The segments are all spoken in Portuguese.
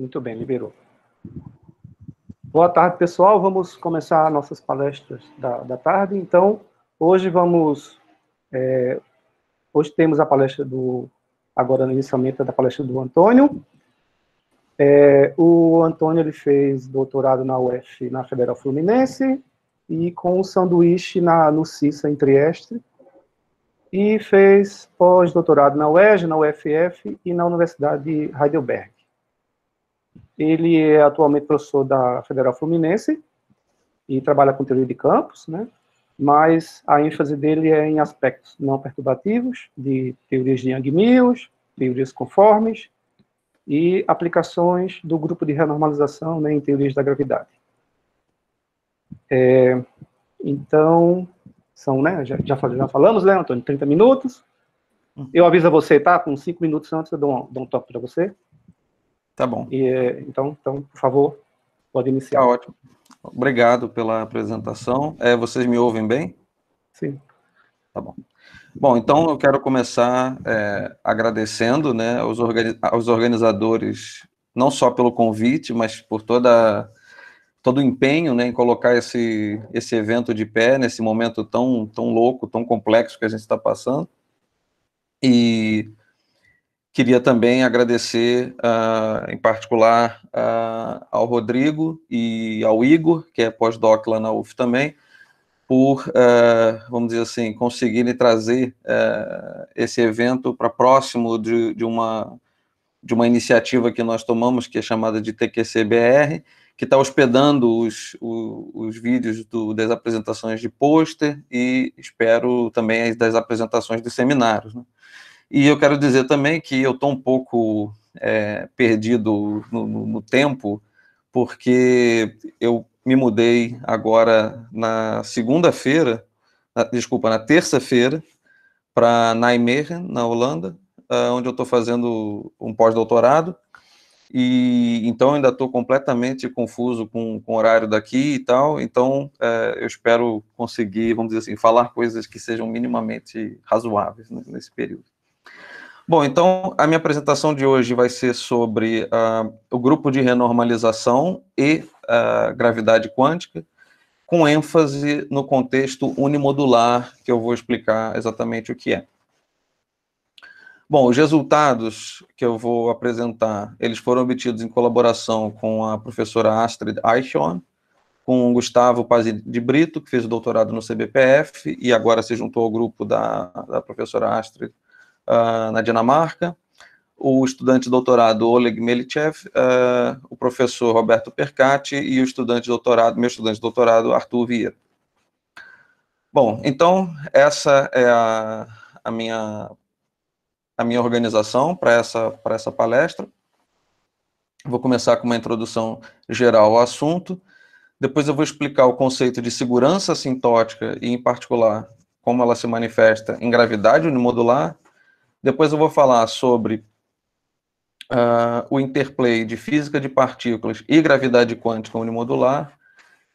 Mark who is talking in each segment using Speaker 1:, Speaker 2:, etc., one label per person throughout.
Speaker 1: Muito bem, liberou. Boa tarde, pessoal. Vamos começar nossas palestras da, da tarde. Então, hoje vamos. É, hoje temos a palestra do. Agora, no iniciamento da palestra do Antônio. É, o Antônio ele fez doutorado na UF, na Federal Fluminense, e com um sanduíche na, no CISA, em Trieste, e fez pós-doutorado na UERJ, na UFF e na Universidade de Heidelberg. Ele é atualmente professor da Federal Fluminense e trabalha com teoria de campos, né? mas a ênfase dele é em aspectos não perturbativos, de teorias de Young-Mills, teorias conformes e aplicações do grupo de renormalização né, em teorias da gravidade. É, então, são, né, já, já, já falamos, né, Antônio, 30 minutos. Eu aviso a você, tá? Com 5 minutos antes eu dou um, dou um toque para você. Tá bom. E, então, então, por favor, pode iniciar. Tá ótimo.
Speaker 2: Obrigado pela apresentação. É, vocês me ouvem bem? Sim. Tá bom. Bom, então eu quero começar é, agradecendo né, aos, organi aos organizadores, não só pelo convite, mas por toda todo o empenho né, em colocar esse, esse evento de pé nesse momento tão, tão louco, tão complexo que a gente está passando. E Queria também agradecer, uh, em particular, uh, ao Rodrigo e ao Igor, que é pós-doc lá na UF também, por, uh, vamos dizer assim, conseguirem trazer esse evento para próximo de, de, uma, de uma iniciativa que nós tomamos, que é chamada de TQCBR, que está hospedando os, os, os vídeos do, das apresentações de pôster e, espero, também das apresentações dos seminários. Né? E eu quero dizer também que eu estou um pouco é, perdido no, no, no, tempo, porque eu me mudei agora na segunda-feira, desculpa, na terça-feira, para Nijmegen, na Holanda, ah, onde eu estou fazendo um pós-doutorado. E então ainda estou completamente confuso com, com o horário daqui e tal. Então é, eu espero conseguir, vamos dizer assim, falar coisas que sejam minimamente razoáveis né, nesse período. Bom, então a minha apresentação de hoje vai ser sobre uh, o grupo de renormalização e uh, gravidade quântica, com ênfase no contexto unimodular, que eu vou explicar exatamente o que é. Bom, os resultados que eu vou apresentar, eles foram obtidos em colaboração com a professora Astrid Eichhorn, com Gustavo Paz de Brito, que fez o doutorado no CBPF e agora se juntou ao grupo da, da professora Astrid uh, na Dinamarca, o estudante de doutorado Oleg Melichev, uh, ah, o professor Roberto Percati e o estudante de doutorado, meu estudante de doutorado, Arthur Vieira. Bom, então essa é a, a minha a minha organização para essa para essa palestra. Vou começar com uma introdução geral ao assunto. Depois eu vou explicar o conceito de segurança sintótica e, em particular, como ela se manifesta em gravidade unimodular, depois eu vou falar sobre uh, o interplay de física de partículas e gravidade quântica unimodular.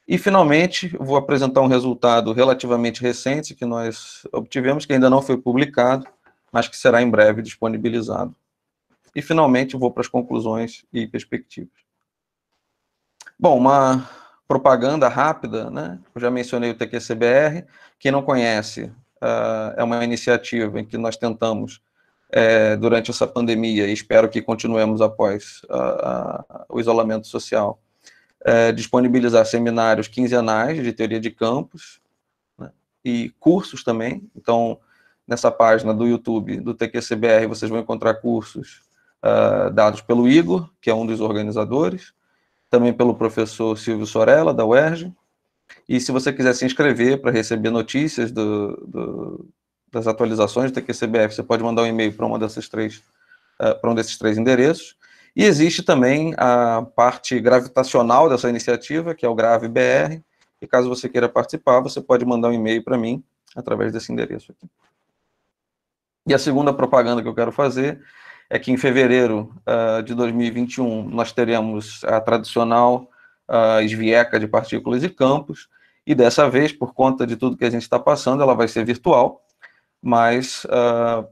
Speaker 2: E, finalmente, vou apresentar um resultado relativamente recente que nós obtivemos, que ainda não foi publicado, mas que será em breve disponibilizado. E, finalmente, vou para as conclusões e perspectivas. Bom, uma propaganda rápida, né? Eu já mencionei o TQCBR. Quem não conhece, uh, é uma iniciativa em que nós tentamos é, durante essa pandemia, e espero que continuemos após a, ah, a, ah, o isolamento social, é, disponibilizar seminários quinzenais de teoria de campos né, e cursos também. Então, nessa página do YouTube do TQCBR, vocês vão encontrar cursos uh, dados pelo Igor, que é um dos organizadores, também pelo professor Silvio Sorella, da UERJ. E se você quiser se inscrever para receber notícias do, do, das atualizações da TQCBF, você pode mandar um e-mail para uma dessas três, uh, para um desses três endereços. E existe também a parte gravitacional dessa iniciativa, que é o GraveBR, e caso você queira participar, você pode mandar um e-mail para mim através desse endereço aqui. E a segunda propaganda que eu quero fazer é que em fevereiro uh, de 2021 nós teremos a tradicional uh, esvieca de partículas e campos, e dessa vez, por conta de tudo que a gente está passando, ela vai ser virtual mas, uh,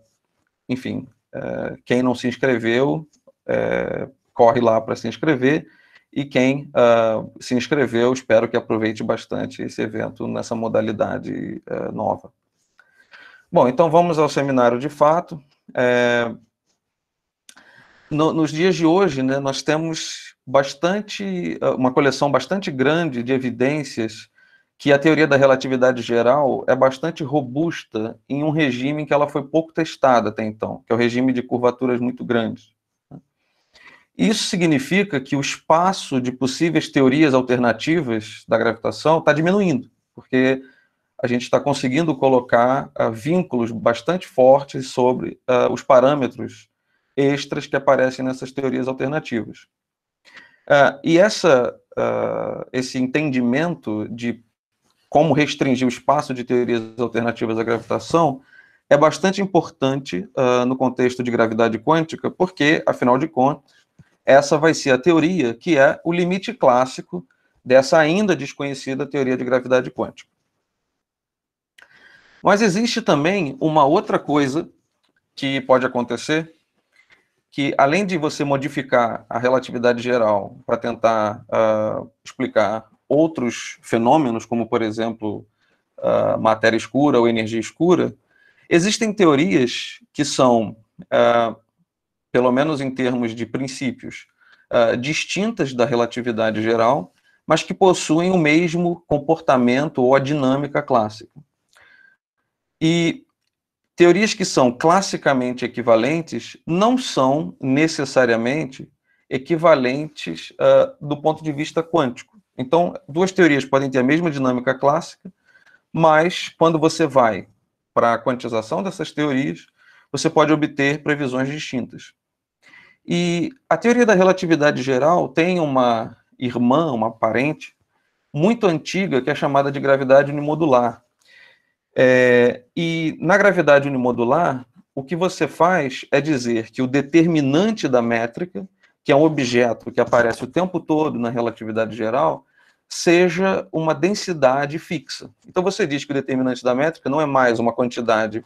Speaker 2: enfim, uh, quem não se inscreveu, uh, corre lá para se inscrever, e quem ah, se inscreveu, espero que aproveite bastante esse evento nessa modalidade é, nova. Bom, então vamos ao seminário de fato. No, nos dias de hoje, né, nós temos bastante, ah, uma coleção bastante grande de evidências que a teoria da relatividade geral é bastante robusta em um regime em que ela foi pouco testada até então, que é o regime de curvaturas muito grandes. Isso significa que o espaço de possíveis teorias alternativas da gravitação está diminuindo, porque a gente está conseguindo colocar uh, vínculos bastante fortes sobre uh, os parâmetros extras que aparecem nessas teorias alternativas. Uh, e essa, esse entendimento de como restringir o espaço de teorias alternativas à gravitação, é bastante importante uh, no contexto de gravidade quântica, porque, afinal de contas, essa vai ser a teoria que é o limite clássico dessa ainda desconhecida teoria de gravidade quântica. Mas existe também uma outra coisa que pode acontecer, que além de você modificar a relatividade geral para tentar uh, explicar outros fenômenos, como, por exemplo, matéria escura ou energia escura, existem teorias que são, uh, pelo menos em termos de princípios, uh, distintas da relatividade geral, mas que possuem o mesmo comportamento ou a dinâmica clássica. E teorias que são classicamente equivalentes não são necessariamente equivalentes uh, do ponto de vista quântico. Então, duas teorias podem ter a mesma dinâmica clássica, mas quando você vai para a quantização dessas teorias, você pode obter previsões distintas. E a teoria da relatividade geral tem uma irmã, uma parente, muito antiga, que é chamada de gravidade unimodular. É, e na gravidade unimodular, o que você faz é dizer que o determinante da métrica que é um objeto que aparece o tempo todo na relatividade geral, seja uma densidade fixa. Então você diz que o determinante da métrica não é mais uma quantidade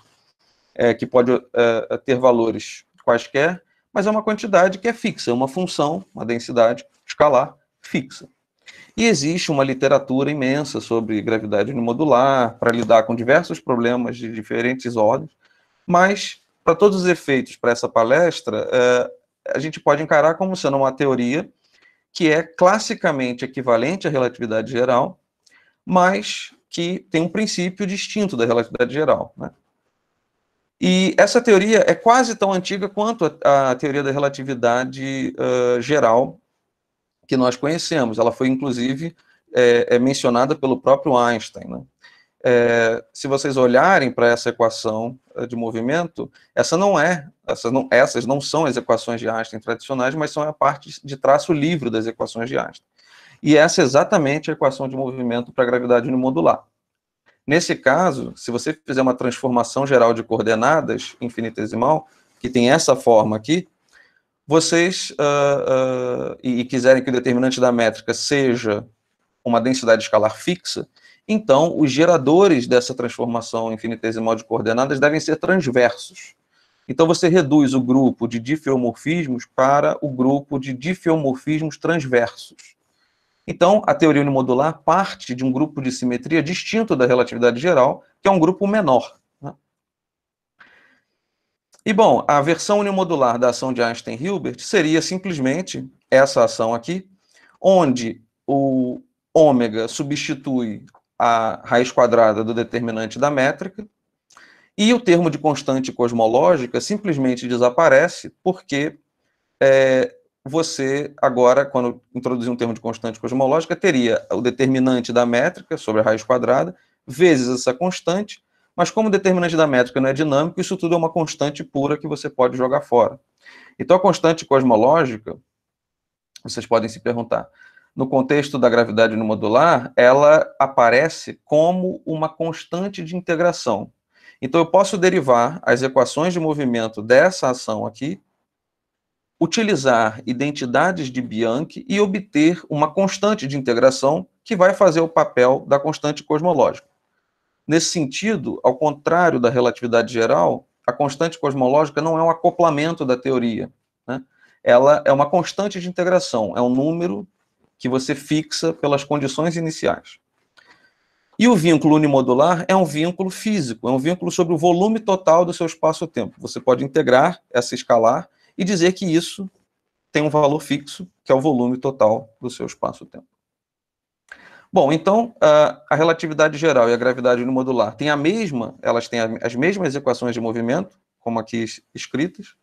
Speaker 2: é, que pode é, ter valores quaisquer, mas é uma quantidade que é fixa, uma função, uma densidade escalar fixa. E existe uma literatura imensa sobre gravidade unimodular para lidar com diversos problemas de diferentes ordens, mas para todos os efeitos para essa palestra, é, a gente pode encarar como sendo uma teoria que é classicamente equivalente à relatividade geral, mas que tem um princípio distinto da relatividade geral. Né? E essa teoria é quase tão antiga quanto a, a teoria da relatividade uh, geral que nós conhecemos. Ela foi, inclusive, é, é mencionada pelo próprio Einstein. Né? é, se vocês olharem para essa equação eh, de movimento, essa não é, essa não, essas não são as equações de Einstein tradicionais, mas são a parte de traço livre das equações de Einstein. E essa é exatamente a equação de movimento para a gravidade unimodular. Nesse caso, se você fizer uma transformação geral de coordenadas infinitesimal, que tem essa forma aqui, vocês uh, uh, e, e quiserem que o determinante da métrica seja uma densidade escalar fixa, então, os geradores dessa transformação infinitesimal de coordenadas devem ser transversos. Então, você reduz o grupo de difeomorfismos para o grupo de difeomorfismos transversos. Então, a teoria unimodular parte de um grupo de simetria distinto da relatividade geral, que é um grupo menor. Né? E, bom, a versão unimodular da ação de Einstein-Hilbert seria simplesmente essa ação aqui, onde o ômega substitui a raiz quadrada do determinante da métrica, e o termo de constante cosmológica simplesmente desaparece porque é, você agora, quando introduzir um termo de constante cosmológica, teria o determinante da métrica sobre a raiz quadrada vezes essa constante, mas como o determinante da métrica não é dinâmico, isso tudo é uma constante pura que você pode jogar fora. Então, a constante cosmológica, vocês podem se perguntar, no contexto da gravidade no modular, ela aparece como uma constante de integração. Então, eu posso derivar as equações de movimento dessa ação aqui, utilizar identidades de Bianchi e obter uma constante de integração que vai fazer o papel da constante cosmológica. Nesse sentido, ao contrário da relatividade geral, a constante cosmológica não é um acoplamento da teoria. Né? Ela é uma constante de integração, é um número que você fixa pelas condições iniciais. E o vínculo unimodular é um vínculo físico, é um vínculo sobre o volume total do seu espaço-tempo. Você pode integrar essa escalar e dizer que isso tem um valor fixo, que é o volume total do seu espaço-tempo. Bom, então, a relatividade geral e a gravidade unimodular têm a mesma, elas têm as mesmas equações de movimento, como aqui escritas,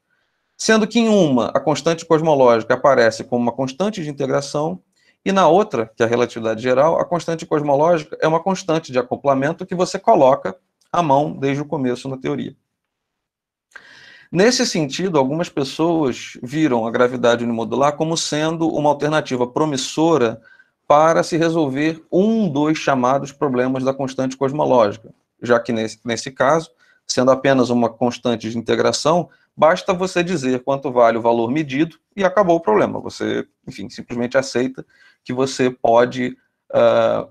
Speaker 2: sendo que em uma, a constante cosmológica aparece como uma constante de integração, e na outra, que é a relatividade geral, a constante cosmológica é uma constante de acoplamento que você coloca à mão desde o começo na teoria. Nesse sentido, algumas pessoas viram a gravidade unimodular como sendo uma alternativa promissora para se resolver um dos chamados problemas da constante cosmológica, já que nesse, nesse caso, sendo apenas uma constante de integração, basta você dizer quanto vale o valor medido e acabou o problema. Você, enfim, simplesmente aceita que você pode uh,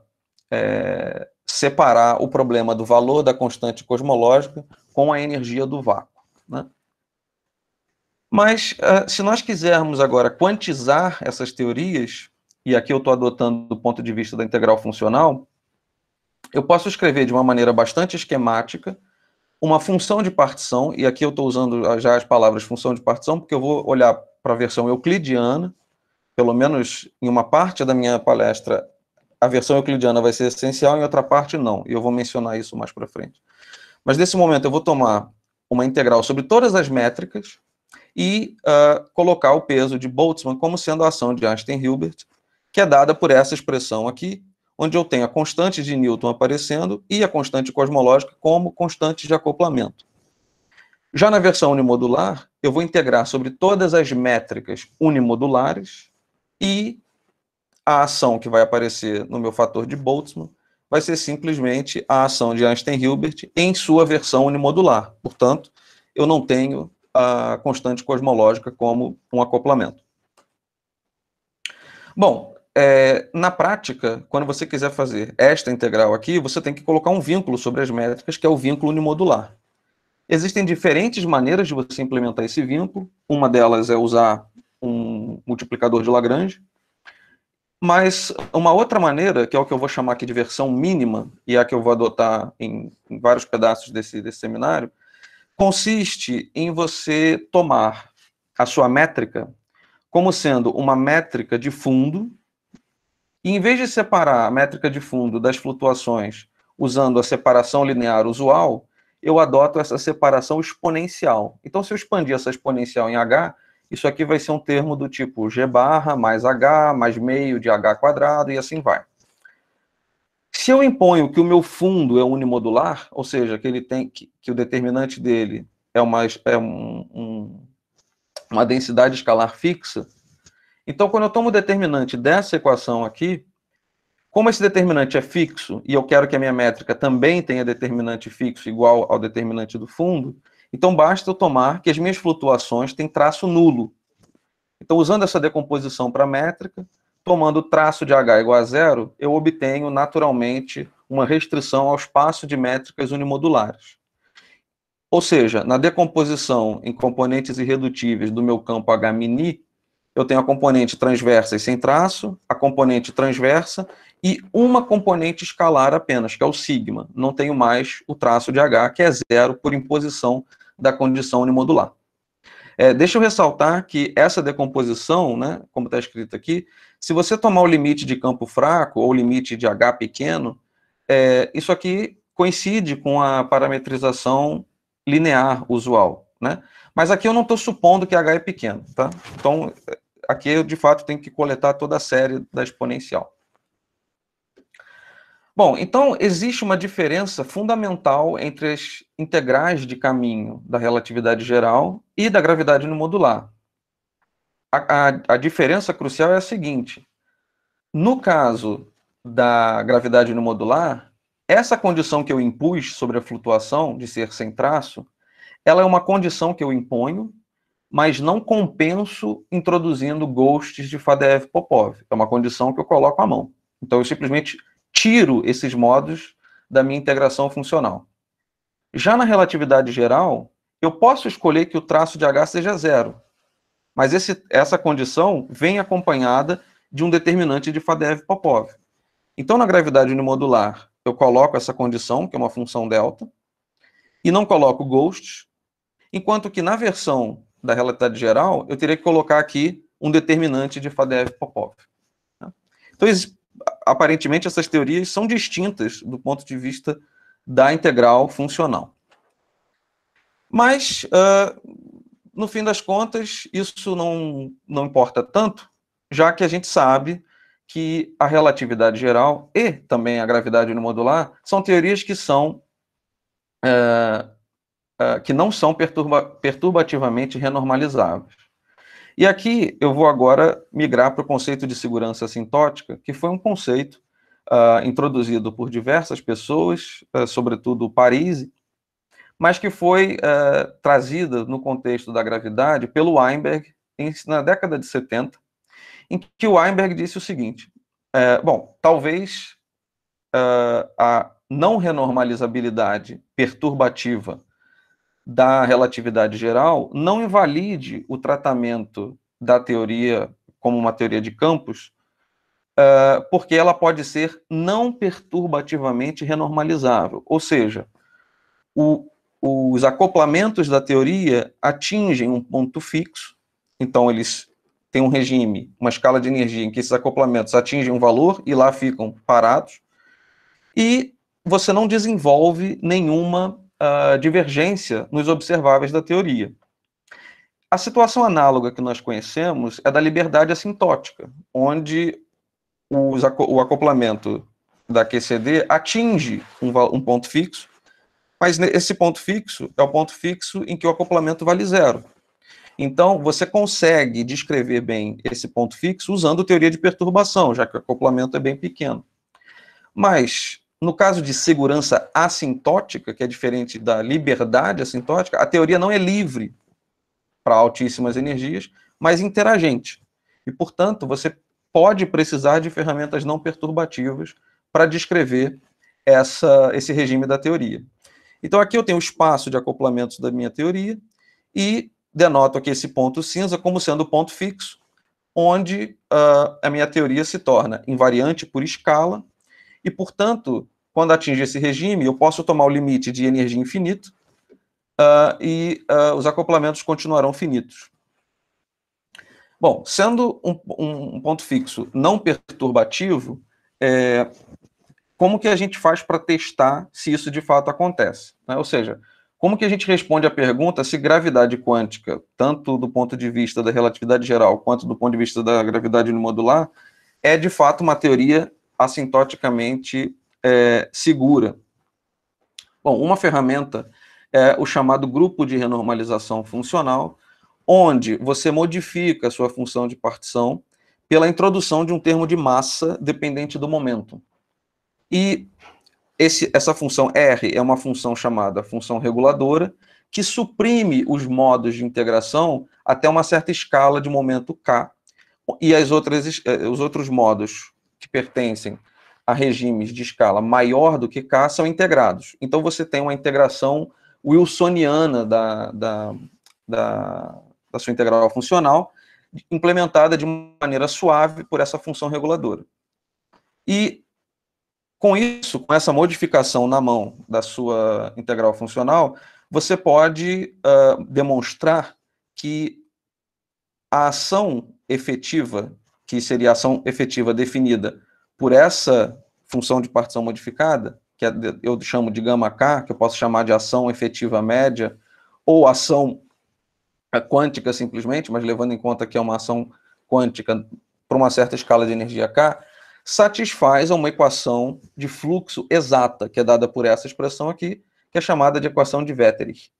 Speaker 2: é, separar o problema do valor da constante cosmológica com a energia do vácuo. Né? Mas, uh, se nós quisermos agora quantizar essas teorias, e aqui eu estou adotando do ponto de vista da integral funcional, eu posso escrever de uma maneira bastante esquemática uma função de partição, e aqui eu estou usando já as palavras função de partição, porque eu vou olhar para a versão euclidiana, pelo menos em uma parte da minha palestra, a versão euclidiana vai ser essencial, em outra parte não, e eu vou mencionar isso mais para frente. Mas nesse momento eu vou tomar uma integral sobre todas as métricas e uh, colocar o peso de Boltzmann como sendo a ação de Einstein-Hilbert, que é dada por essa expressão aqui, onde eu tenho a constante de Newton aparecendo e a constante cosmológica como constante de acoplamento. Já na versão unimodular, eu vou integrar sobre todas as métricas unimodulares e a ação que vai aparecer no meu fator de Boltzmann vai ser simplesmente a ação de Einstein-Hilbert em sua versão unimodular. Portanto, eu não tenho a constante cosmológica como um acoplamento. Bom, é, na prática, quando você quiser fazer esta integral aqui, você tem que colocar um vínculo sobre as métricas, que é o vínculo unimodular. Existem diferentes maneiras de você implementar esse vínculo. Uma delas é usar um multiplicador de Lagrange. Mas uma outra maneira, que é o que eu vou chamar aqui de versão mínima, e é a que eu vou adotar em, em vários pedaços desse, desse seminário, consiste em você tomar a sua métrica como sendo uma métrica de fundo, e em vez de separar a métrica de fundo das flutuações usando a separação linear usual, eu adoto essa separação exponencial. Então, se eu expandir essa exponencial em h, isso aqui vai ser um termo do tipo g barra mais h mais meio de h quadrado e assim vai. Se eu imponho que o meu fundo é unimodular, ou seja, que ele tem que, que o determinante dele é uma, é um, um, uma densidade escalar fixa, então quando eu tomo o determinante dessa equação aqui, como esse determinante é fixo e eu quero que a minha métrica também tenha determinante fixo igual ao determinante do fundo, então, basta eu tomar que as minhas flutuações têm traço nulo. Então, usando essa decomposição para métrica, tomando traço de h igual a zero, eu obtenho naturalmente uma restrição ao espaço de métricas unimodulares. Ou seja, na decomposição em componentes irredutíveis do meu campo H-mini, eu tenho a componente transversa e sem traço, a componente transversa e uma componente escalar apenas, que é o sigma. Não tenho mais o traço de H, que é zero por imposição da condição unimodular. É, deixa eu ressaltar que essa decomposição, né, como está escrito aqui, se você tomar o limite de campo fraco ou o limite de H pequeno, é, isso aqui coincide com a parametrização linear usual, né? Mas aqui eu não estou supondo que H é pequeno, tá? Então, é, aqui eu, de fato, tenho que coletar toda a série da exponencial. Bom, então existe uma diferença fundamental entre as integrais de caminho da relatividade geral e da gravidade no modular. A, a, a, diferença crucial é a seguinte: no caso da gravidade no modular, essa condição que eu impus sobre a flutuação de ser sem traço, ela é uma condição que eu imponho, mas não compenso introduzindo ghosts de Fadeev-Popov. É uma condição que eu coloco à mão. Então eu simplesmente tiro esses modos da minha integração funcional. Já na relatividade geral, eu posso escolher que o traço de H seja zero, mas esse, essa condição vem acompanhada de um determinante de fadev popov Então, na gravidade unimodular, eu coloco essa condição, que é uma função delta, e não coloco ghost, enquanto que na versão da relatividade geral, eu teria que colocar aqui um determinante de fadev popov Então, aparentemente essas teorias são distintas do ponto de vista da integral funcional. Mas, uh, no fim das contas, isso não, não importa tanto, já que a gente sabe que a relatividade geral e também a gravidade unimodular são teorias que são uh, que não são perturba, perturbativamente renormalizáveis. E aqui eu vou agora migrar para o conceito de segurança sintótica, que foi um conceito uh, introduzido por diversas pessoas, uh, sobretudo Paris, mas que foi uh, trazida no contexto da gravidade pelo Weinberg em, na década de 70, em que o Weinberg disse o seguinte, é, bom, talvez a não renormalizabilidade perturbativa da relatividade geral não invalide o tratamento da teoria como uma teoria de campos, uh, porque ela pode ser não perturbativamente renormalizável. Ou seja, o, os acoplamentos da teoria atingem um ponto fixo, então eles têm um regime, uma escala de energia em que esses acoplamentos atingem um valor e lá ficam parados, e você não desenvolve nenhuma ah, divergência nos observáveis da teoria. A situação análoga que nós conhecemos é da liberdade assintótica, onde os, o acoplamento da QCD atinge um, um ponto fixo, mas esse ponto fixo é o ponto fixo em que o acoplamento vale zero. Então, você consegue descrever bem esse ponto fixo usando teoria de perturbação, já que o acoplamento é bem pequeno. Mas no caso de segurança assintótica, que é diferente da liberdade assintótica, a teoria não é livre para altíssimas energias, mas interagente. E, portanto, você pode precisar de ferramentas não perturbativas para descrever essa, esse regime da teoria. Então, aqui eu tenho o espaço de acoplamentos da minha teoria e denoto aqui esse ponto cinza como sendo o ponto fixo, onde uh, a minha teoria se torna invariante por escala e, portanto, quando atinge esse regime, eu posso tomar o limite de energia infinito uh, e uh, os acoplamentos continuarão finitos. Bom, sendo um, um ponto fixo não perturbativo, é, como que a gente faz para testar se isso de fato acontece? Né? Ou seja, como que a gente responde à pergunta se gravidade quântica, tanto do ponto de vista da relatividade geral quanto do ponto de vista da gravidade modular, é de fato uma teoria assintoticamente é, segura. Bom, uma ferramenta é o chamado grupo de renormalização funcional, onde você modifica a sua função de partição pela introdução de um termo de massa dependente do momento. E esse, essa função R é uma função chamada função reguladora, que suprime os modos de integração até uma certa escala de momento K, e as outras, eh, os outros modos que pertencem a regimes de escala maior do que K são integrados. Então você tem uma integração wilsoniana da, da, da, da sua integral funcional, implementada de maneira suave por essa função reguladora. E com isso, com essa modificação na mão da sua integral funcional, você pode uh, demonstrar que a ação efetiva, que seria a ação efetiva definida por essa função de partição modificada, que é eu chamo de gama K, que eu posso chamar de ação efetiva média, ou ação quântica simplesmente, mas levando em conta que é uma ação quântica para uma certa escala de energia K, satisfaz uma equação de fluxo exata, que é dada por essa expressão aqui, que é chamada de equação de Wetterich.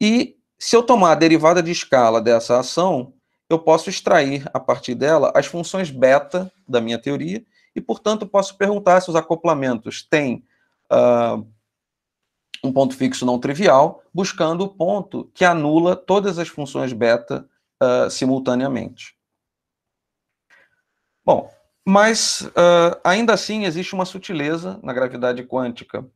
Speaker 2: E se eu tomar a derivada de escala dessa ação, eu posso extrair a partir dela as funções beta da minha teoria e, portanto, posso perguntar se os acoplamentos têm uh, um ponto fixo não trivial, buscando o ponto que anula todas as funções beta uh, simultaneamente. Bom, mas uh, ainda assim existe uma sutileza na gravidade quântica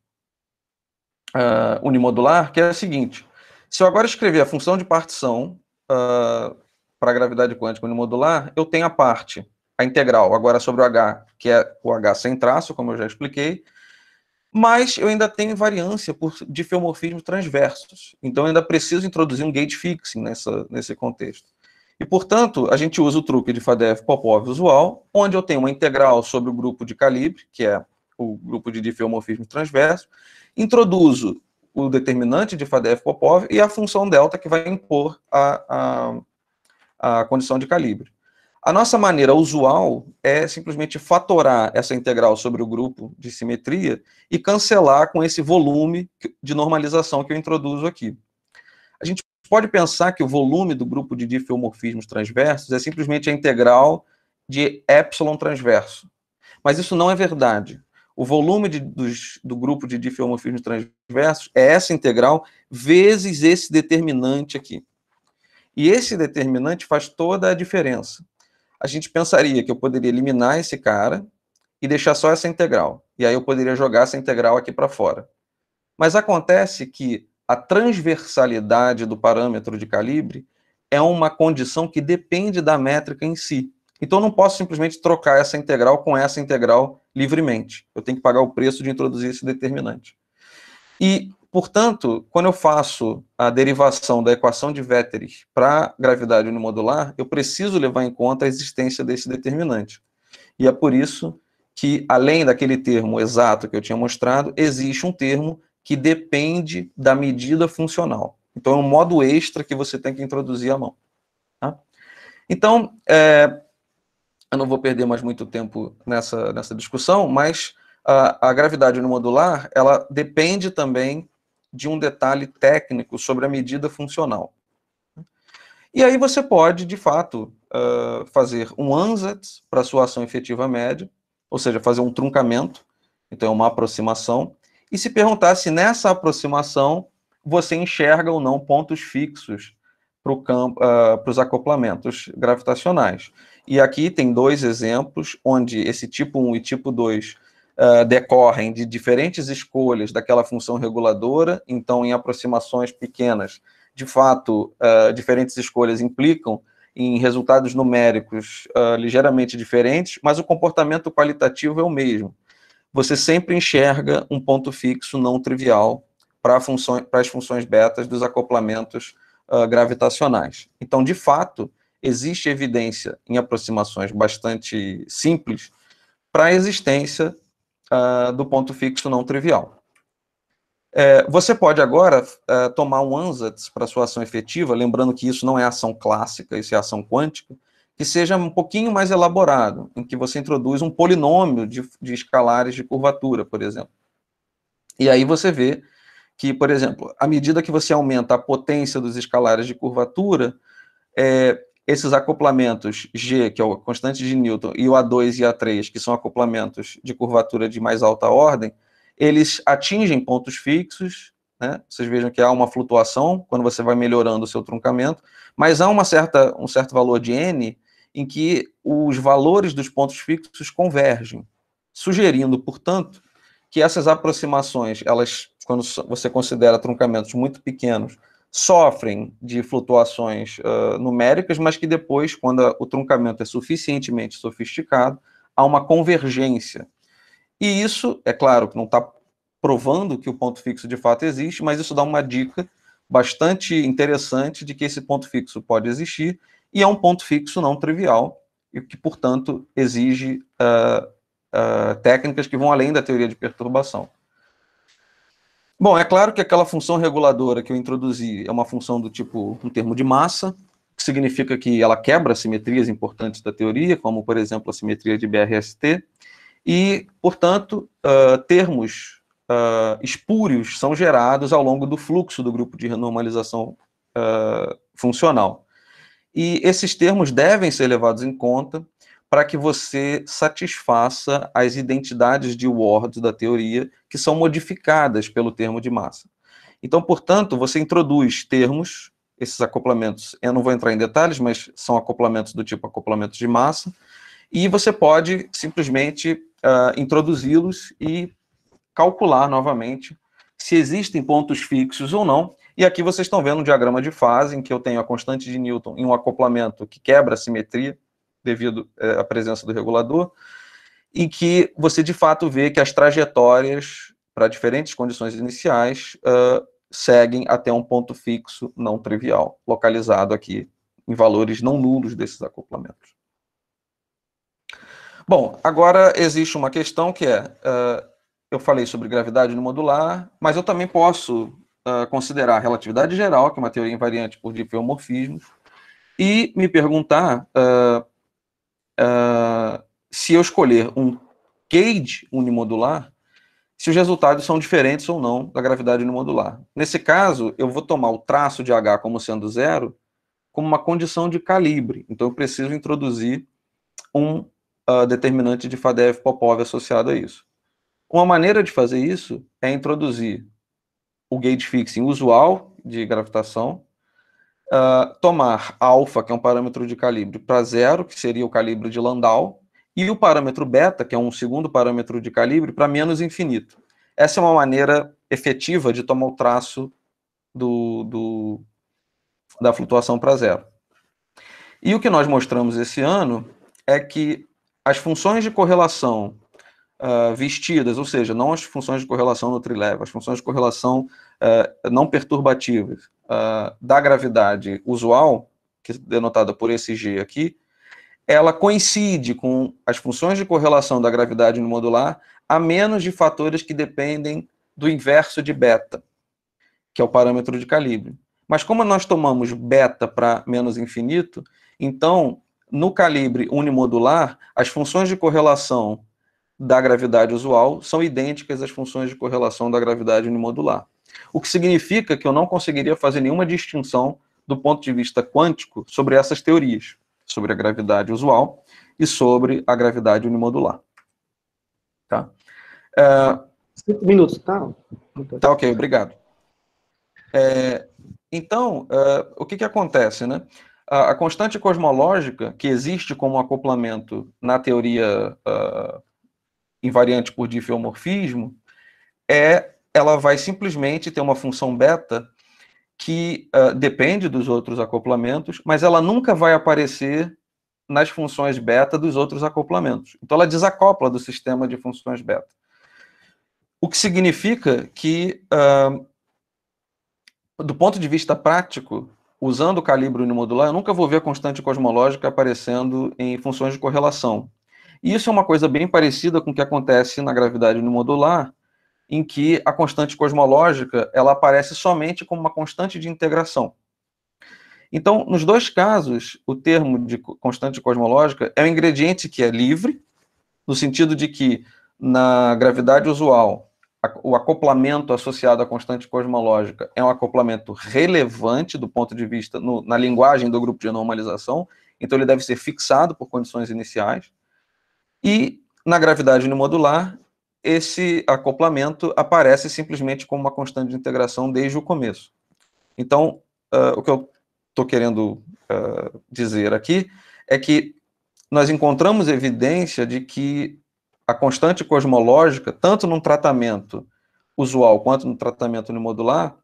Speaker 2: unimodular, que é a seguinte. Se eu agora escrever a função de partição Uh, para a gravidade quântica unimodular, eu tenho a parte, a integral, agora sobre o H, que é o H sem traço, como eu já expliquei, mas eu ainda tenho variância por difeomorfismos transversos. Então, eu ainda preciso introduzir um gate fixing nessa, nesse contexto. E, portanto, a gente usa o truque de Fadev-Popov usual, onde eu tenho uma integral sobre o grupo de calibre, que é o grupo de difeomorfismo transverso, introduzo o determinante de Fadev-Popov e a função delta que vai impor a, a, a condição de calibre. A nossa maneira usual é simplesmente fatorar essa integral sobre o grupo de simetria e cancelar com esse volume de normalização que eu introduzo aqui. A gente pode pensar que o volume do grupo de difeomorfismos transversos é simplesmente a integral de epsilon transverso. Mas isso não é verdade. O volume de, dos, do grupo de difeomorfismos transversos é essa integral vezes esse determinante aqui. E esse determinante faz toda a diferença. A gente pensaria que eu poderia eliminar esse cara e deixar só essa integral. E aí eu poderia jogar essa integral aqui para fora. Mas acontece que a transversalidade do parâmetro de calibre é uma condição que depende da métrica em si. Então, eu não posso simplesmente trocar essa integral com essa integral livremente. Eu tenho que pagar o preço de introduzir esse determinante. E Portanto, quando eu faço a derivação da equação de Véteres para gravidade unimodular, eu preciso levar em conta a existência desse determinante. E é por isso que, além daquele termo exato que eu tinha mostrado, existe um termo que depende da medida funcional. Então, é um modo extra que você tem que introduzir à mão. Tá? Então, é, eu não vou perder mais muito tempo nessa, nessa discussão, mas a, a gravidade unimodular, ela depende também de um detalhe técnico sobre a medida funcional. E aí você pode, de fato, uh, fazer um ansatz para a sua ação efetiva média, ou seja, fazer um truncamento, então é uma aproximação, e se perguntar se nessa aproximação você enxerga ou não pontos fixos para uh, os acoplamentos gravitacionais. E aqui tem dois exemplos onde esse tipo 1 e tipo 2 ah, decorrem de diferentes escolhas daquela função reguladora, então, em aproximações pequenas, de fato, uh, diferentes escolhas implicam em resultados numéricos uh, ligeiramente diferentes, mas o comportamento qualitativo é o mesmo. Você sempre enxerga um ponto fixo não trivial para as funções betas dos acoplamentos uh, gravitacionais. Então, de fato, existe evidência em aproximações bastante simples para a existência uh, do ponto fixo não trivial. É, você pode agora uh, tomar um ansatz para sua ação efetiva, lembrando que isso não é ação clássica, isso é ação quântica, que seja um pouquinho mais elaborado, em que você introduz um polinômio de, de escalares de curvatura, por exemplo. E aí você vê que, por exemplo, à medida que você aumenta a potência dos escalares de curvatura, é, esses acoplamentos G, que é o constante de Newton, e o A2 e A3, que são acoplamentos de curvatura de mais alta ordem, eles atingem pontos fixos, né? vocês vejam que há uma flutuação quando você vai melhorando o seu truncamento, mas há uma certa, um certo valor de N em que os valores dos pontos fixos convergem, sugerindo, portanto, que essas aproximações, elas, quando você considera truncamentos muito pequenos, sofrem de flutuações uh, numéricas, mas que depois, quando o truncamento é suficientemente sofisticado, há uma convergência. E isso, é claro, que não está provando que o ponto fixo de fato existe, mas isso dá uma dica bastante interessante de que esse ponto fixo pode existir e é um ponto fixo não trivial e que, portanto, exige uh, uh, técnicas que vão além da teoria de perturbação. Bom, é claro que aquela função reguladora que eu introduzi é uma função do tipo um termo de massa, que significa que ela quebra simetrias importantes da teoria, como, por exemplo, a simetria de BRST, e, portanto, uh, termos uh, espúrios são gerados ao longo do fluxo do grupo de renormalização uh, ah, funcional. E esses termos devem ser levados em conta para que você satisfaça as identidades de Ward da teoria que são modificadas pelo termo de massa. Então, portanto, você introduz termos, esses acoplamentos, eu não vou entrar em detalhes, mas são acoplamentos do tipo acoplamentos de massa, e você pode simplesmente uh, introduzi-los e calcular novamente se existem pontos fixos ou não. E aqui vocês estão vendo um diagrama de fase em que eu tenho a constante de Newton em um acoplamento que quebra a simetria, devido é, à presença do regulador, e que você de fato vê que as trajetórias para diferentes condições iniciais uh, seguem até um ponto fixo não trivial, localizado aqui em valores não nulos desses acoplamentos. Bom, agora existe uma questão que é, uh, eu falei sobre gravidade no modular, mas eu também posso uh, considerar a relatividade geral, que é uma teoria invariante por difeomorfismos, e me perguntar uh, ah, se eu escolher um cage unimodular, se os resultados são diferentes ou não da gravidade unimodular. Nesse caso, eu vou tomar o traço de H como sendo zero como uma condição de calibre. Então, eu preciso introduzir um uh, determinante de Fadev-Popov associado a isso. Uma maneira de fazer isso é introduzir o gauge fixing usual de gravitação uh, tomar alfa, que é um parâmetro de calibre, para zero, que seria o calibre de Landau, e o parâmetro beta, que é um segundo parâmetro de calibre, para menos infinito. Essa é uma maneira efetiva de tomar o traço do, do da flutuação para zero. E o que nós mostramos esse ano é que as funções de correlação uh, vestidas, ou seja, não as funções de correlação no trilevel, as funções de correlação uh, não perturbativas, uh, da gravidade usual, que é denotada por esse G aqui, ela coincide com as funções de correlação da gravidade no modular, a menos de fatores que dependem do inverso de beta, que é o parâmetro de calibre. Mas como nós tomamos beta para menos infinito, então, no calibre unimodular, as funções de correlação da gravidade usual são idênticas às funções de correlação da gravidade unimodular. O que significa que eu não conseguiria fazer nenhuma distinção do ponto de vista quântico sobre essas teorias, sobre a gravidade usual e sobre a gravidade unimodular. Tá? É... Cinco minutos, tá? Tá ok, obrigado. É... Então, é... o que, que acontece, né? a, constante cosmológica que existe como acoplamento na teoria uh, invariante por difeomorfismo, é ela vai simplesmente ter uma função beta que uh, depende dos outros acoplamentos, mas ela nunca vai aparecer nas funções beta dos outros acoplamentos. Então ela desacopla do sistema de funções beta. O que significa que, uh, do ponto de vista prático, usando o calibre unimodular, eu nunca vou ver a constante cosmológica aparecendo em funções de correlação. Isso é uma coisa bem parecida com o que acontece na gravidade no modular, em que a constante cosmológica ela aparece somente como uma constante de integração. Então, nos dois casos, o termo de constante cosmológica é um ingrediente que é livre, no sentido de que na gravidade usual, o acoplamento associado à constante cosmológica é um acoplamento relevante do ponto de vista no, na linguagem do grupo de normalização, então ele deve ser fixado por condições iniciais. E na gravidade modular esse acoplamento aparece simplesmente como uma constante de integração desde o começo. Então, uh, o que eu estou querendo uh, dizer aqui é que nós encontramos evidência de que a constante cosmológica, tanto num tratamento usual quanto no tratamento modular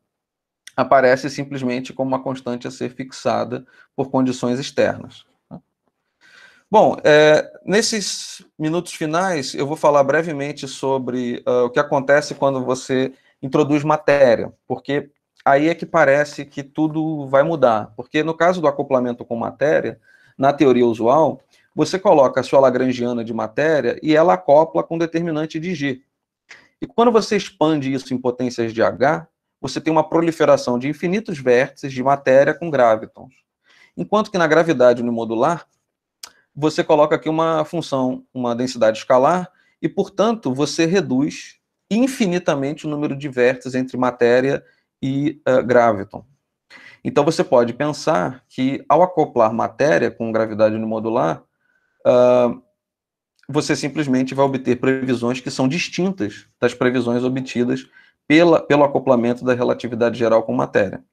Speaker 2: aparece simplesmente como uma constante a ser fixada por condições externas. Bom, é, nesses minutos finais, eu vou falar brevemente sobre uh, o que acontece quando você introduz matéria, porque aí é que parece que tudo vai mudar. Porque no caso do acoplamento com matéria, na teoria usual, você coloca a sua Lagrangiana de matéria e ela acopla com determinante de G. E quando você expande isso em potências de H, você tem uma proliferação de infinitos vértices de matéria com gravitons. Enquanto que na gravidade unimodular, você coloca aqui uma função, uma densidade escalar, e, portanto, você reduz infinitamente o número de vértices entre matéria e uh, graviton. Então, você pode pensar que, ao acoplar matéria com gravidade unimodular, uh, ah, você simplesmente vai obter previsões que são distintas das previsões obtidas pela, pelo acoplamento da relatividade geral com matéria.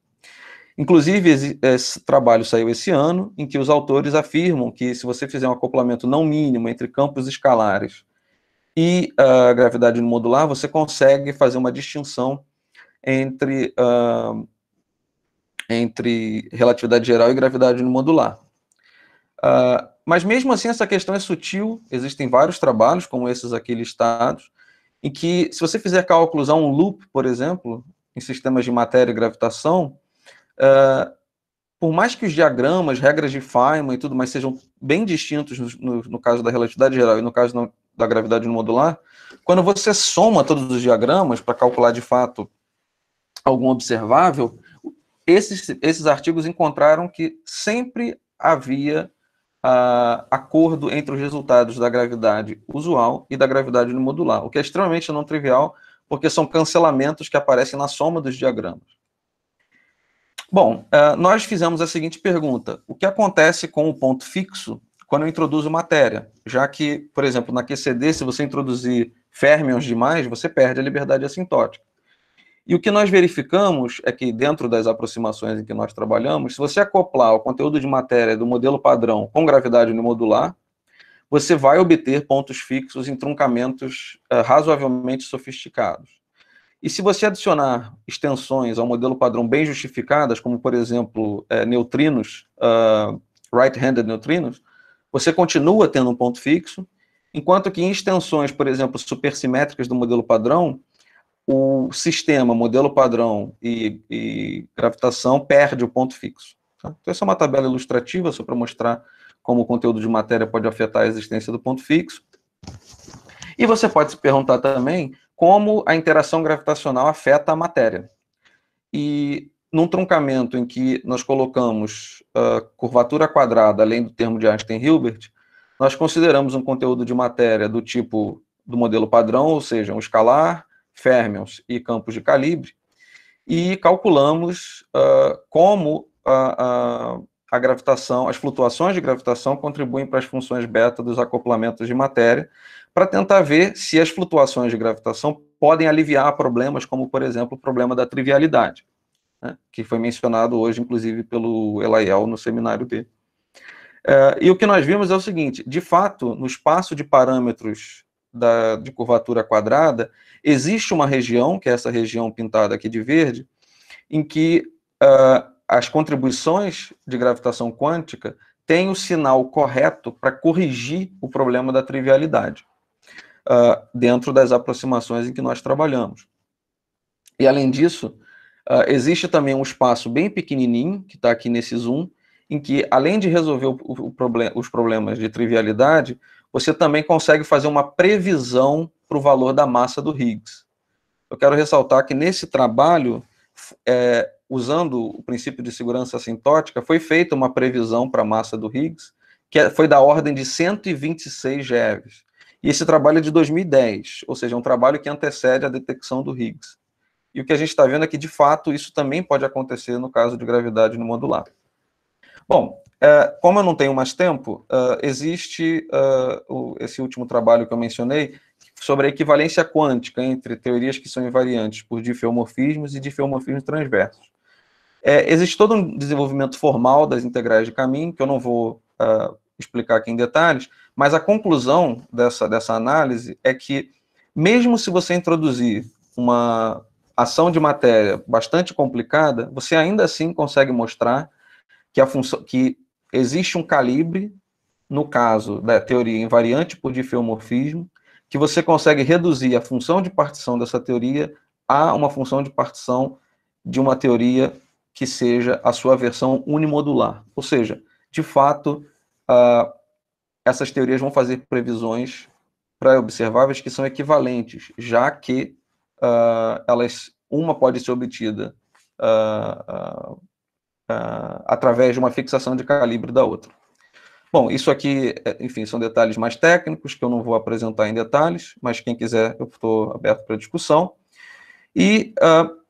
Speaker 2: Inclusive, esse trabalho saiu esse ano, em que os autores afirmam que se você fizer um acoplamento não mínimo entre campos escalares e a uh, gravidade modular, você consegue fazer uma distinção entre, uh, entre relatividade geral e gravidade modular. Uh, mas mesmo assim, essa questão é sutil, existem vários trabalhos, como esses aqui listados, em que se você fizer cálculos a um loop, por exemplo, em sistemas de matéria e gravitação, Uh, por mais que os diagramas, regras de Feynman e tudo mais sejam bem distintos no, no, no caso da relatividade geral e no caso da gravidade no modular, quando você soma todos os diagramas para calcular de fato algum observável, esses, esses artigos encontraram que sempre havia uh, acordo entre os resultados da gravidade usual e da gravidade no modular, o que é extremamente não trivial, porque são cancelamentos que aparecem na soma dos diagramas. Bom, eh, nós fizemos a seguinte pergunta: o que acontece com o ponto fixo quando eu introduzo matéria? Já que, por exemplo, na QCD, se você introduzir férmions demais, você perde a liberdade assintótica. E o que nós verificamos é que, dentro das aproximações em que nós trabalhamos, se você acoplar o conteúdo de matéria do modelo padrão com gravidade unimodular, você vai obter pontos fixos em truncamentos uh, eh, razoavelmente sofisticados. E se você adicionar extensões ao modelo padrão bem justificadas, como por exemplo é, neutrinos, uh, right-handed neutrinos, você continua tendo um ponto fixo, enquanto que em extensões, por exemplo, supersimétricas do modelo padrão, o sistema, modelo padrão e, e gravitação perde o ponto fixo. Tá? Então, essa é uma tabela ilustrativa só para mostrar como o conteúdo de matéria pode afetar a existência do ponto fixo. E você pode se perguntar também como a interação gravitacional afeta a matéria. E num truncamento em que nós colocamos uh, curvatura quadrada além do termo de Einstein-Hilbert, nós consideramos um conteúdo de matéria do tipo do modelo padrão, ou seja, um escalar, férmions e campos de calibre, e calculamos uh, como a, a gravitação, as flutuações de gravitação contribuem para as funções beta dos acoplamentos de matéria, para tentar ver se as flutuações de gravitação podem aliviar problemas como, por exemplo, o problema da trivialidade, né, que foi mencionado hoje, inclusive, pelo Elaiel no seminário dele. É, e o que nós vimos é o seguinte, de fato, no espaço de parâmetros da, de curvatura quadrada, existe uma região, que é essa região pintada aqui de verde, em que uh, as contribuições de gravitação quântica têm o sinal correto para corrigir o problema da trivialidade uh, dentro das aproximações em que nós trabalhamos. E além disso, uh, existe também um espaço bem pequenininho, que está aqui nesse zoom, em que além de resolver o, o os problemas de trivialidade, você também consegue fazer uma previsão para o valor da massa do Higgs. Eu quero ressaltar que nesse trabalho é, usando o princípio de segurança assintótica, foi feita uma previsão para a massa do Higgs, que é, foi da ordem de 126 GeV E esse trabalho é de 2010, ou seja, é um trabalho que antecede a detecção do Higgs. E o que a gente está vendo é que, de fato, isso também pode acontecer no caso de gravidade no modular. Bom, é, como eu não tenho mais tempo, existe esse último trabalho que eu mencionei sobre a equivalência quântica entre teorias que são invariantes por difeomorfismos e difeomorfismos transversos. É, existe todo um desenvolvimento formal das integrais de caminho, que eu não vou uh, explicar aqui em detalhes, mas a conclusão dessa, dessa análise é que, mesmo se você introduzir uma ação de matéria bastante complicada, você ainda assim consegue mostrar que, a função, que existe um calibre, no caso da teoria invariante por difiomorfismo, que você consegue reduzir a função de partição dessa teoria a uma função de partição de uma teoria que seja a sua versão unimodular. Ou seja, de fato, uh, essas teorias vão fazer previsões para observáveis que são equivalentes, já que uh, elas uma pode ser obtida uh, através de uma fixação de calibre da outra. Bom, isso aqui, é, enfim, são detalhes mais técnicos que eu não vou apresentar em detalhes, mas quem quiser, eu estou aberto para discussão. E uh,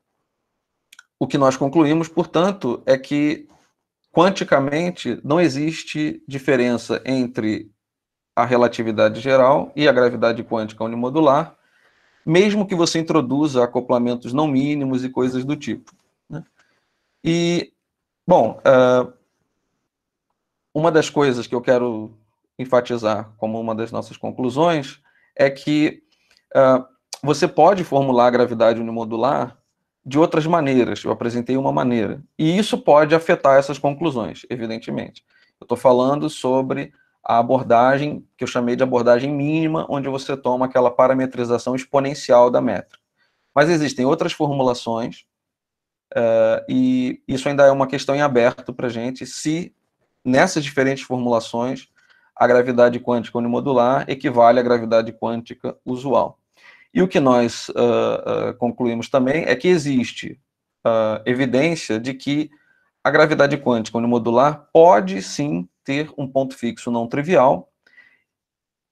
Speaker 2: o que nós concluímos, portanto, é que quanticamente não existe diferença entre a relatividade geral e a gravidade quântica unimodular, mesmo que você introduza acoplamentos não mínimos e coisas do tipo. Né? E, bom, uh, uma das coisas que eu quero enfatizar como uma das nossas conclusões é que uh, você pode formular a gravidade unimodular de outras maneiras. Eu apresentei uma maneira. E isso pode afetar essas conclusões, evidentemente. Eu estou falando sobre a abordagem que eu chamei de abordagem mínima, onde você toma aquela parametrização exponencial da métrica. Mas existem outras formulações, uh, e isso ainda é uma questão em aberto para a gente, se nessas diferentes formulações a gravidade quântica unimodular equivale à gravidade quântica usual. E o que nós uh, uh, concluímos também é que existe uh, evidência de que a gravidade quântica unimodular pode sim ter um ponto fixo não trivial,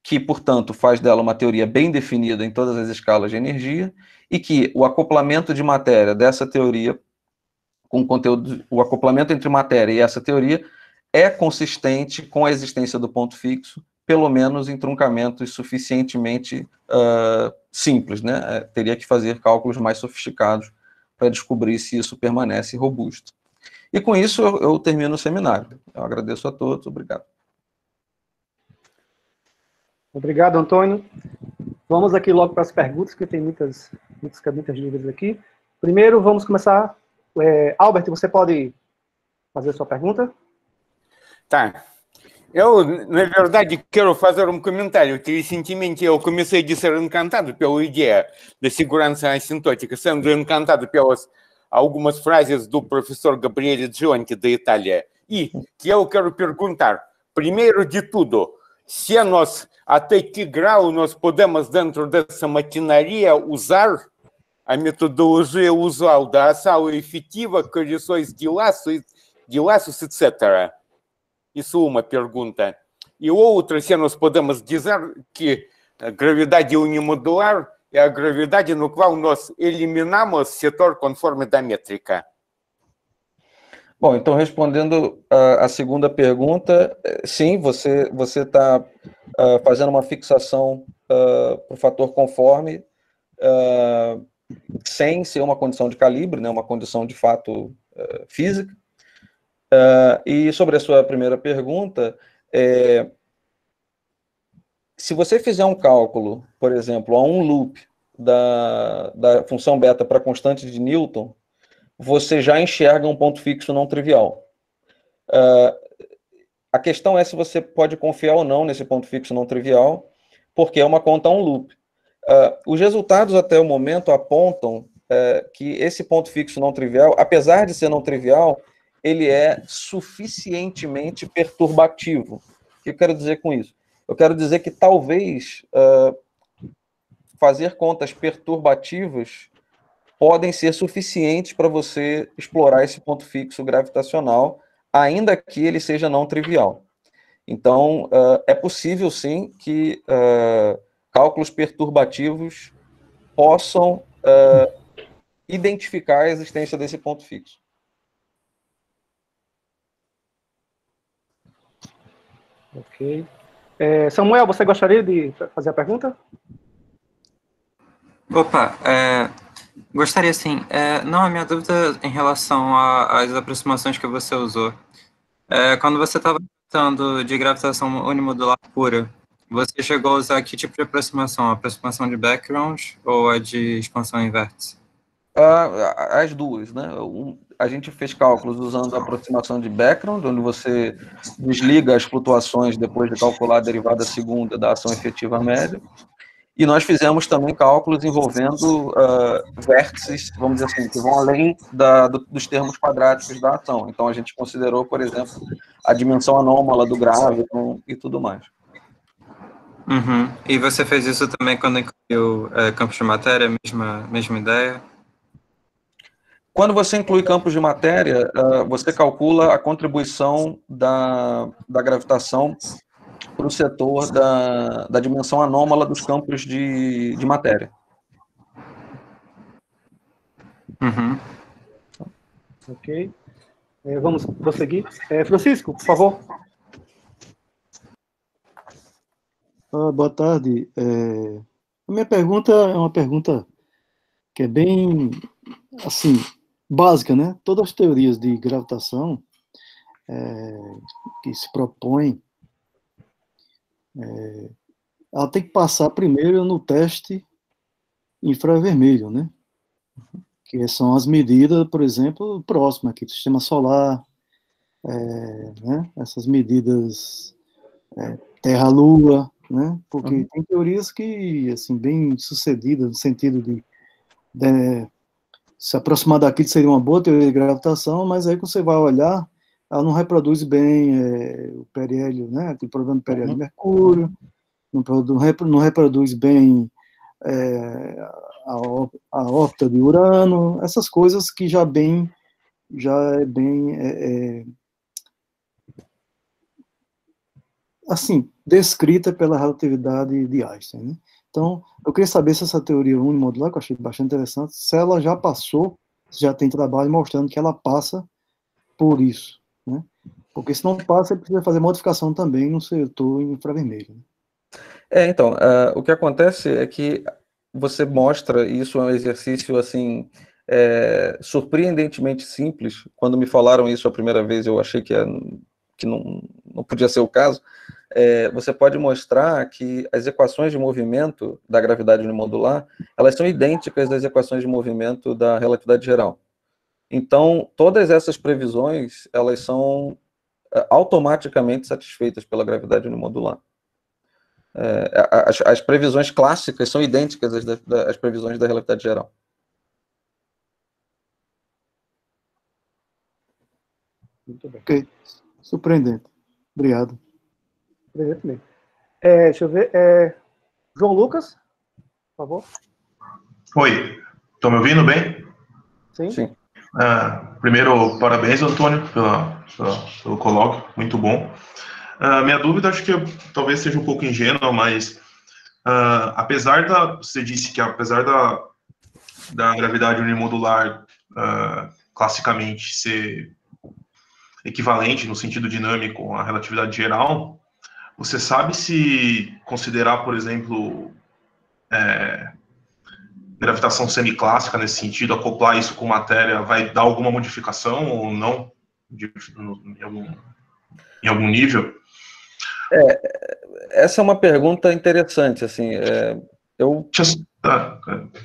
Speaker 2: que, portanto, faz dela uma teoria bem definida em todas as escalas de energia, e que o acoplamento de matéria dessa teoria com conteúdo, o acoplamento entre matéria e essa teoria é consistente com a existência do ponto fixo pelo menos em truncamentos suficientemente uh, simples, né? É, teria que fazer cálculos mais sofisticados para descobrir se isso permanece robusto. E com isso eu, eu termino o seminário. Eu agradeço a todos, obrigado.
Speaker 1: Obrigado, Antônio. Vamos aqui logo para as perguntas, que tem muitas, muitas, muitas dúvidas aqui. Primeiro, vamos começar. É, Albert, você pode fazer a sua pergunta? Tá. Eu, na verdade, quero fazer um comentário. Recentemente eu comecei a ser encantado pela ideia da segurança assintótica, sendo encantado pelas algumas frases do professor Gabriele Gionchi, da Itália. E que eu quero perguntar, primeiro de tudo, se nós, até que grau nós podemos, dentro dessa maquinaria, usar a metodologia usual da ação efetiva, correções de laços, de laços etc., Isso é uma pergunta. E outra, se nós podemos dizer que a gravidade unimodular é a gravidade no qual nós eliminamos setor conforme da métrica.
Speaker 2: Bom, então respondendo a, ah, a segunda pergunta, eh, sim, você você está uh, ah, fazendo uma fixação uh, ah, para o fator conforme uh, sem ser uma condição de calibre, né, uma condição de fato física. Uh, e sobre a sua primeira pergunta, é, se você fizer um cálculo, por exemplo, a um loop da, da função beta para a constante de Newton, você já enxerga um ponto fixo não trivial. Uh, a questão é se você pode confiar ou não nesse ponto fixo não trivial, porque é uma conta um loop. Uh, os resultados até o momento apontam uh, que esse ponto fixo não trivial, apesar de ser não trivial, ele é suficientemente perturbativo. O que eu quero dizer com isso? Eu quero dizer que talvez uh, fazer contas perturbativas podem ser suficientes para você explorar esse ponto fixo gravitacional, ainda que ele seja não trivial. Então, uh, é possível sim que uh, cálculos perturbativos possam identificar a existência desse ponto fixo.
Speaker 1: Ok. É, Samuel, você gostaria de fazer a pergunta?
Speaker 2: Opa, é, gostaria sim. É, não, a minha dúvida em relação às aproximações que você usou. É, quando você estava tratando de gravitação unimodular pura, você chegou a usar que tipo de aproximação? A aproximação de background ou a de expansão inversa? Ah, as duas, né? Um, a gente fez cálculos usando a aproximação de background, onde você desliga as flutuações depois de calcular a derivada segunda da ação efetiva média. E nós fizemos também cálculos envolvendo uh, vértices, vamos dizer assim, que vão além da, do, dos termos quadráticos da ação. Então, a gente considerou, por exemplo, a dimensão anômala do grave então, e tudo mais. Uhum. E você fez isso também quando incluiu eh, campos de matéria, mesma, mesma ideia? Quando você inclui campos de matéria, ah, você calcula a contribuição da, da gravitação para o setor da, da dimensão anômala dos campos de, de matéria. Uhum.
Speaker 1: Ok. É, vamos prosseguir. É, Francisco, por favor.
Speaker 3: Ah, boa tarde. É, a minha pergunta é uma pergunta que é bem, assim, básica, né? Todas as teorias de gravitação é, que se propõem, é, ela tem que passar primeiro no teste infravermelho, né? Que são as medidas, por exemplo, próximas aqui do sistema solar, é, né? essas medidas é, Terra-Lua, né? Porque uhum. tem teorias que, assim, bem sucedidas no sentido de, de se aproximar daquilo seria uma boa teoria de gravitação, mas aí quando você vai olhar, ela não reproduz bem é, o periélio, né? Aquele problema do periélio de uhum. mercúrio, não, não reproduz bem é, a, a órbita de Urano, essas coisas que já bem já é bem é, é assim descrita pela relatividade de Einstein. Né? Então, eu queria saber se essa teoria unimodular, que eu achei bastante interessante, se ela já passou, se já tem trabalho mostrando que ela passa por isso, né? Porque se não passa, precisa fazer modificação também no setor infravermelho. Né?
Speaker 2: É, então, uh, o que acontece é que você mostra, e isso é um exercício, assim, é, surpreendentemente simples. Quando me falaram isso a primeira vez, eu achei que, é, que não, não podia ser o caso, é, você pode mostrar que as equações de movimento da gravidade unimodular, elas são idênticas às equações de movimento da relatividade geral. Então, todas essas previsões, elas são é, automaticamente satisfeitas pela gravidade unimodular. É, as, as, previsões clássicas são idênticas às, às previsões da relatividade geral.
Speaker 3: Muito
Speaker 1: bem.
Speaker 2: Ok.
Speaker 3: Surpreendente.
Speaker 4: Obrigado.
Speaker 1: Veja também. É, deixa eu ver. É, João Lucas, por favor.
Speaker 4: Oi, estão me ouvindo bem? Sim. Sim. Ah, primeiro, parabéns, Antônio, pela, pela, pelo colóquio, muito bom. Ah, minha dúvida, acho que talvez seja um pouco ingênua, mas ah, apesar da, você disse que apesar da, da gravidade unimodular classicamente ser equivalente no sentido dinâmico à relatividade geral, você sabe se considerar, por exemplo, é, gravitação semiclássica nesse sentido, acoplar isso com matéria, vai dar alguma modificação ou não de, no, em, algum, em, algum, nível?
Speaker 2: É, essa é uma pergunta interessante, assim, é, eu... Just, tá, uh, tá.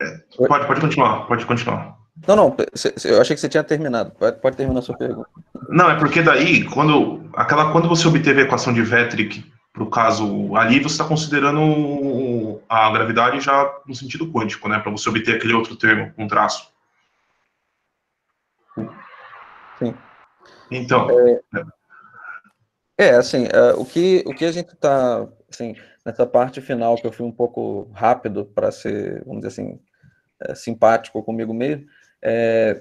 Speaker 2: é, pode, pode continuar, pode continuar. Não, não, eu achei que você tinha terminado. Pode, terminar a sua pergunta.
Speaker 4: Não, é porque daí, quando, aquela, quando você obteve a equação de Vetrick para o caso ali, você está considerando a gravidade já no sentido quântico, né? Para você obter aquele outro termo, um traço. Sim. Então.
Speaker 2: É, é assim, é, o, que, o que a gente está. Assim, nessa parte final, que eu fui um pouco rápido para ser, vamos dizer assim, é, simpático comigo mesmo. É,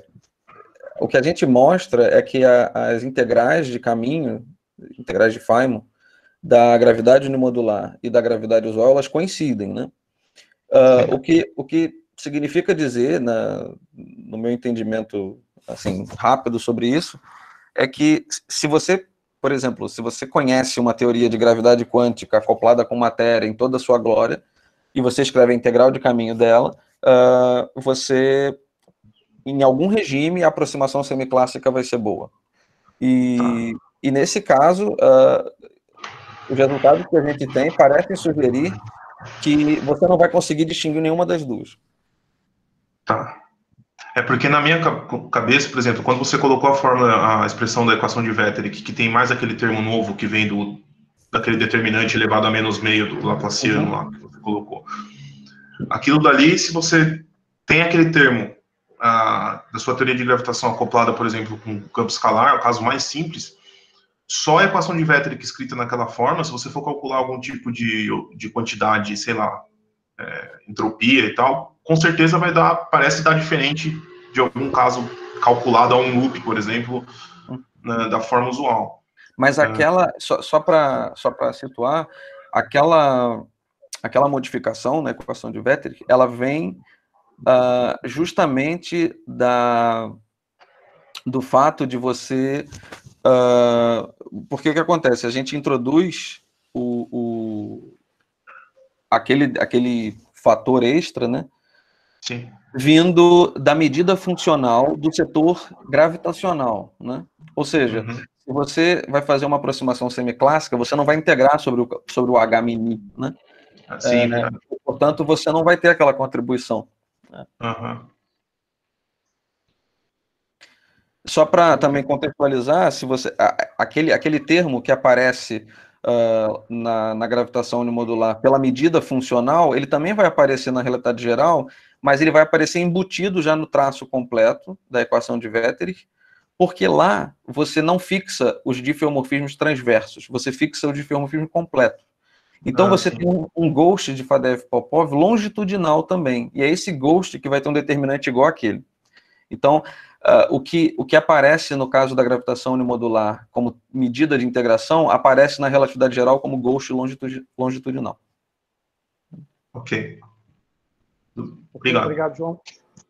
Speaker 2: o que a gente mostra é que a, as integrais de caminho, integrais de Feynman, da gravidade unimodular e da gravidade usual, elas coincidem, né? Uh, o, que, o que significa dizer, na, no meu entendimento assim rápido sobre isso, é que se você, por exemplo, se você conhece uma teoria de gravidade quântica acoplada com matéria em toda a sua glória, e você escreve a integral de caminho dela, uh, você em algum regime, a aproximação semiclássica vai ser boa. E, tá. e nesse caso, uh, ah, os resultados que a gente tem parecem sugerir que você não vai conseguir distinguir nenhuma das duas.
Speaker 4: Tá. É porque na minha cabeça, por exemplo, quando você colocou a fórmula, a expressão da equação de Vetterich, que tem mais aquele termo novo que vem do daquele determinante elevado a menos meio do Laplaciano uhum. lá que você colocou. Aquilo dali, se você tem aquele termo a, da sua teoria de gravitação acoplada, por exemplo, com o campo escalar, é o caso mais simples, só a equação de Vetrich escrita naquela forma, se você for calcular algum tipo de, de quantidade, sei lá, é, entropia e tal, com certeza vai dar, parece dar diferente de algum caso calculado a um loop, por exemplo, da forma usual. Mas é. aquela,
Speaker 2: é. só, só para só situar, aquela, aquela modificação na né, equação de Vetrich, ela vem uh, justamente da, do fato de você. Uh, porque que acontece? A gente introduz o, o, aquele, aquele fator extra, né? Sim. Vindo da medida funcional do setor gravitacional, né? Ou seja, uhum. se você vai fazer uma aproximação semiclássica, você não vai integrar sobre o, sobre o H-mini, né? Assim, é, né? Portanto, você não vai ter aquela contribuição. Uhum. Só para também contextualizar, se você aquele, aquele termo que aparece uh, na, na gravitação unimodular pela medida funcional, ele também vai aparecer na realidade geral, mas ele vai aparecer embutido já no traço completo da equação de Vetterich, porque lá você não fixa os difeomorfismos transversos, você fixa o difeomorfismo completo. Então ah, você sim. tem um, um ghost de Fadev Popov longitudinal também. E é esse ghost que vai ter um determinante igual àquele. Então, uh, o, que, o que aparece no caso da gravitação unimodular como medida de integração, aparece na relatividade geral como ghost longitud, longitudinal. Ok. Obrigado.
Speaker 1: Obrigado, João.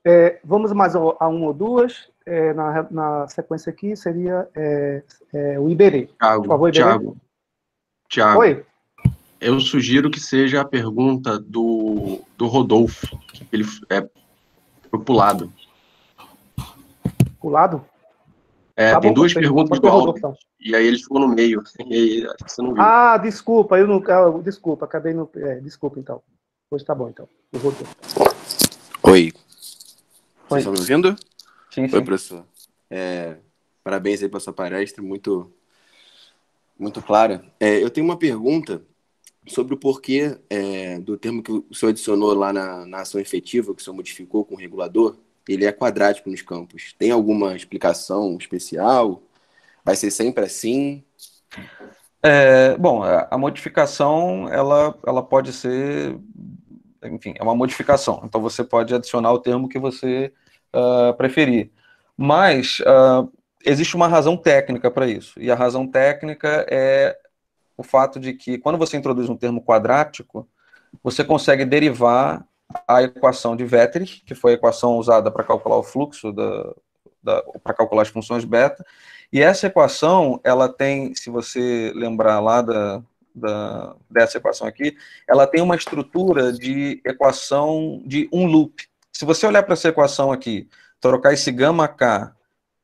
Speaker 1: É, vamos mais a uma ou duas. É, na, na, sequência aqui seria é, é o Iberê. Thiago, Por favor, Iberê. Thiago.
Speaker 2: Thiago. Oi eu sugiro que seja a pergunta do, do Rodolfo, que ele é pulado. Pulado? É, tá tem bom, duas tem, perguntas do Rodolfo. Então. e aí ele ficou no meio. Assim, aí, ah,
Speaker 1: desculpa, eu não. É, desculpa, acabei no. É, desculpa então. Hoje tá bom então. O Rodolfo.
Speaker 2: Oi. Oi. Estão me ouvindo? Sim, sim. Oi, professor. É, parabéns aí pela sua palestra, muito, muito clara. É, eu tenho uma pergunta sobre o porquê é, do termo que o senhor adicionou lá na, na ação efetiva, que o senhor modificou com o regulador, ele é quadrático nos campos. Tem alguma explicação especial? Vai ser sempre assim? É, bom, a, modificação ela, ela pode ser, enfim, é uma modificação. Então você pode adicionar o termo que você uh, preferir. Mas uh, existe uma razão técnica para isso. E a razão técnica é o fato de que, quando você introduz um termo quadrático, você consegue derivar a equação de Vetterich, que foi a equação usada para calcular o fluxo, para calcular as funções beta, e essa equação, ela tem, se você lembrar lá da, da, dessa equação aqui, ela tem uma estrutura de equação de um loop. Se você olhar para essa equação aqui, trocar esse gamma K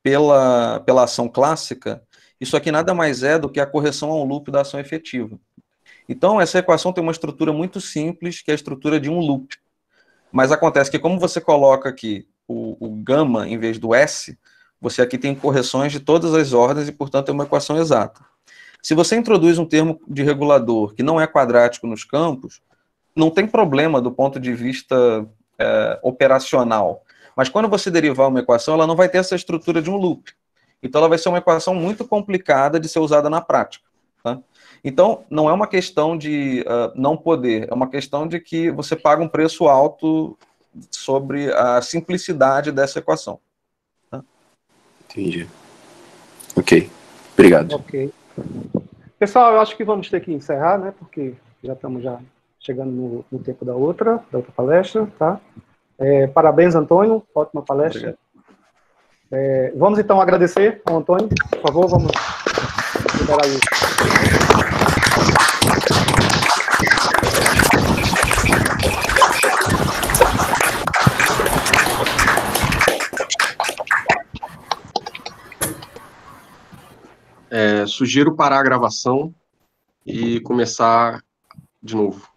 Speaker 2: pela, pela ação clássica, isso aqui nada mais é do que a correção a um loop da ação efetiva. Então, essa equação tem uma estrutura muito simples, que é a estrutura de um loop. Mas acontece que, como você coloca aqui o, o gama em vez do S, você aqui tem correções de todas as ordens e, portanto, é uma equação exata. Se você introduz um termo de regulador que não é quadrático nos campos, não tem problema do ponto de vista é, operacional. Mas quando você derivar uma equação, ela não vai ter essa estrutura de um loop. Então, ela vai ser uma equação muito complicada de ser usada na prática. Tá? Então, não é uma questão de uh, não poder, é uma questão de que você paga um preço alto sobre a simplicidade dessa equação. Tá?
Speaker 1: Entendi. Ok. Obrigado. Ok. Pessoal, eu acho que vamos ter que encerrar, né? Porque já estamos já chegando no, no tempo da outra, da outra palestra, tá? É, parabéns, Antônio. Ótima palestra. Obrigado. É, vamos então agradecer ao Antônio, por favor, vamos liberar
Speaker 2: é, sugiro parar a gravação e começar de novo.